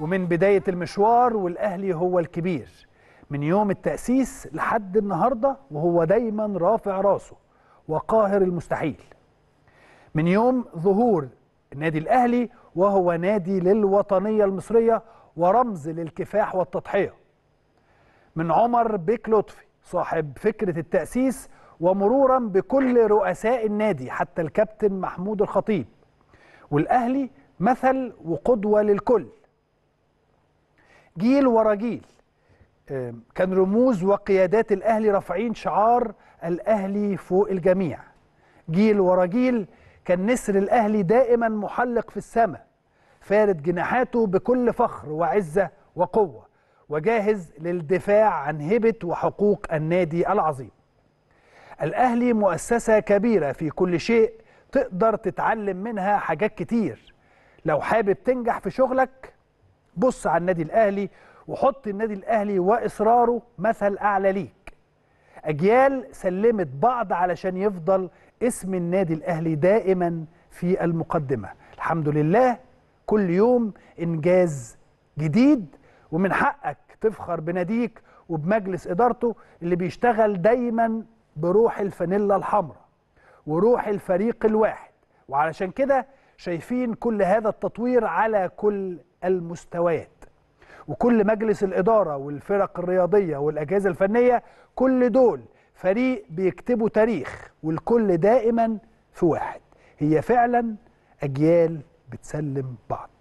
ومن بداية المشوار والأهلي هو الكبير من يوم التأسيس لحد النهاردة وهو دايما رافع راسه وقاهر المستحيل من يوم ظهور النادي الأهلي وهو نادي للوطنية المصرية ورمز للكفاح والتضحية من عمر بيك لطفي صاحب فكرة التأسيس ومرورا بكل رؤساء النادي حتى الكابتن محمود الخطيب والأهلي مثل وقدوة للكل جيل ورا جيل كان رموز وقيادات الاهلي رافعين شعار الاهلي فوق الجميع جيل ورا جيل كان نسر الاهلي دائما محلق في السماء فارد جناحاته بكل فخر وعزه وقوه وجاهز للدفاع عن هبه وحقوق النادي العظيم الاهلي مؤسسه كبيره في كل شيء تقدر تتعلم منها حاجات كتير لو حابب تنجح في شغلك بص على النادي الاهلي وحط النادي الاهلي واصراره مثل اعلى ليك اجيال سلمت بعض علشان يفضل اسم النادي الاهلي دائما في المقدمه الحمد لله كل يوم انجاز جديد ومن حقك تفخر بناديك وبمجلس ادارته اللي بيشتغل دايما بروح الفانيلا الحمراء وروح الفريق الواحد وعلشان كده شايفين كل هذا التطوير على كل المستويات وكل مجلس الإدارة والفرق الرياضية والأجهزة الفنية كل دول فريق بيكتبوا تاريخ والكل دائما في واحد هي فعلا أجيال بتسلم بعض